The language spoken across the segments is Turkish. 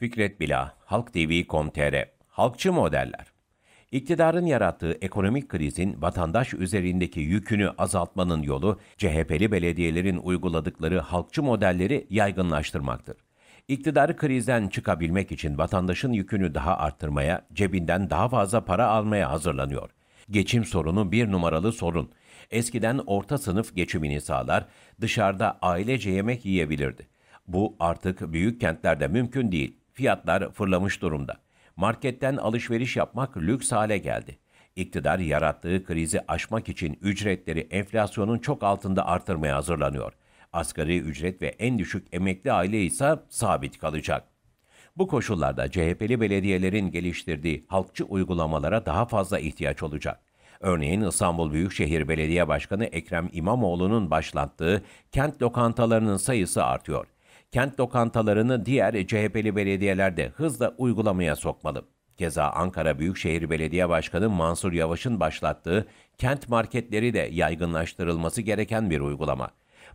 Fikret Bila, HalkTV.com.tr, Halkçı Modeller İktidarın yarattığı ekonomik krizin vatandaş üzerindeki yükünü azaltmanın yolu CHP'li belediyelerin uyguladıkları halkçı modelleri yaygınlaştırmaktır. İktidarı krizden çıkabilmek için vatandaşın yükünü daha arttırmaya, cebinden daha fazla para almaya hazırlanıyor. Geçim sorunu bir numaralı sorun. Eskiden orta sınıf geçimini sağlar, dışarıda ailece yemek yiyebilirdi. Bu artık büyük kentlerde mümkün değil. Fiyatlar fırlamış durumda. Marketten alışveriş yapmak lüks hale geldi. İktidar yarattığı krizi aşmak için ücretleri enflasyonun çok altında artırmaya hazırlanıyor. Asgari ücret ve en düşük emekli aile ise sabit kalacak. Bu koşullarda CHP'li belediyelerin geliştirdiği halkçı uygulamalara daha fazla ihtiyaç olacak. Örneğin İstanbul Büyükşehir Belediye Başkanı Ekrem İmamoğlu'nun başlattığı kent lokantalarının sayısı artıyor kent lokantalarını diğer CHP'li belediyelerde hızla uygulamaya sokmalı. Keza Ankara Büyükşehir Belediye Başkanı Mansur Yavaş'ın başlattığı kent marketleri de yaygınlaştırılması gereken bir uygulama.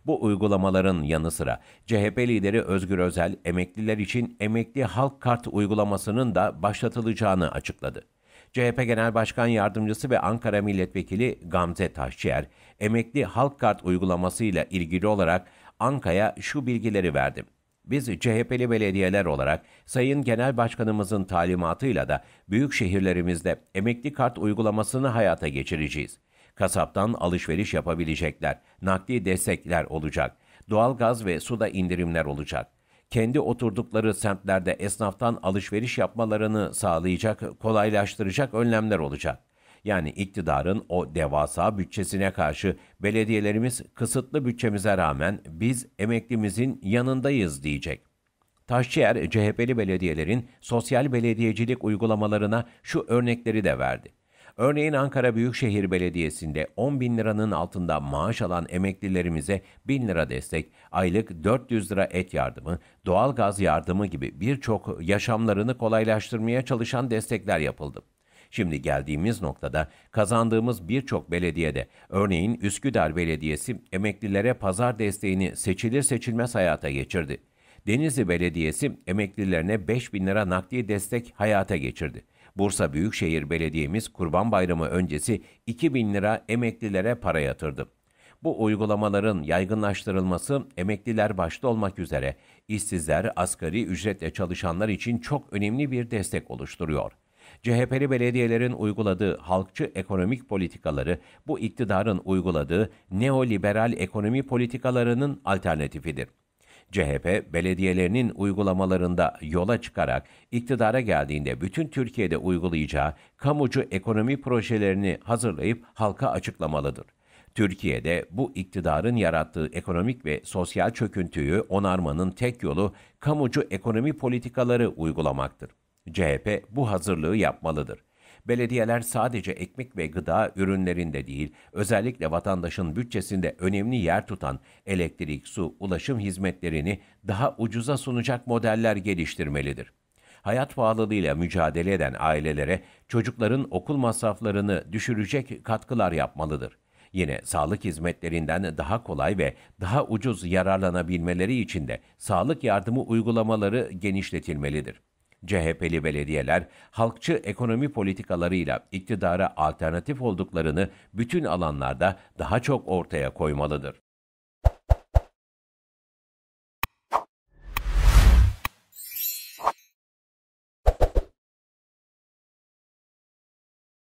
Bu uygulamaların yanı sıra CHP lideri Özgür Özel emekliler için emekli halk kart uygulamasının da başlatılacağını açıkladı. CHP Genel Başkan Yardımcısı ve Ankara Milletvekili Gamze Taşçıer emekli halk kart uygulamasıyla ilgili olarak Anka'ya şu bilgileri verdim. Biz CHP'li belediyeler olarak Sayın Genel Başkanımızın talimatıyla da büyük şehirlerimizde emekli kart uygulamasını hayata geçireceğiz. Kasaptan alışveriş yapabilecekler, nakdi destekler olacak, doğal gaz ve suda indirimler olacak. Kendi oturdukları semtlerde esnaftan alışveriş yapmalarını sağlayacak, kolaylaştıracak önlemler olacak.'' yani iktidarın o devasa bütçesine karşı belediyelerimiz kısıtlı bütçemize rağmen biz emeklimizin yanındayız diyecek. Taşçıyer, CHP'li belediyelerin sosyal belediyecilik uygulamalarına şu örnekleri de verdi. Örneğin Ankara Büyükşehir Belediyesi'nde 10 bin liranın altında maaş alan emeklilerimize 1000 lira destek, aylık 400 lira et yardımı, doğal gaz yardımı gibi birçok yaşamlarını kolaylaştırmaya çalışan destekler yapıldı. Şimdi geldiğimiz noktada kazandığımız birçok belediyede, örneğin Üsküdar Belediyesi emeklilere pazar desteğini seçilir seçilmez hayata geçirdi. Denizli Belediyesi emeklilerine 5 bin lira nakdi destek hayata geçirdi. Bursa Büyükşehir Belediyemiz Kurban Bayramı öncesi 2 bin lira emeklilere para yatırdı. Bu uygulamaların yaygınlaştırılması emekliler başta olmak üzere işsizler, asgari ücretle çalışanlar için çok önemli bir destek oluşturuyor. CHP'li belediyelerin uyguladığı halkçı ekonomik politikaları bu iktidarın uyguladığı neoliberal ekonomi politikalarının alternatifidir. CHP belediyelerinin uygulamalarında yola çıkarak iktidara geldiğinde bütün Türkiye'de uygulayacağı kamucu ekonomi projelerini hazırlayıp halka açıklamalıdır. Türkiye'de bu iktidarın yarattığı ekonomik ve sosyal çöküntüyü onarmanın tek yolu kamucu ekonomi politikaları uygulamaktır. CHP bu hazırlığı yapmalıdır. Belediyeler sadece ekmek ve gıda ürünlerinde değil, özellikle vatandaşın bütçesinde önemli yer tutan elektrik, su, ulaşım hizmetlerini daha ucuza sunacak modeller geliştirmelidir. Hayat pahalılığıyla mücadele eden ailelere çocukların okul masraflarını düşürecek katkılar yapmalıdır. Yine sağlık hizmetlerinden daha kolay ve daha ucuz yararlanabilmeleri için de sağlık yardımı uygulamaları genişletilmelidir. CHP'li belediyeler halkçı ekonomi politikalarıyla iktidara alternatif olduklarını bütün alanlarda daha çok ortaya koymalıdır.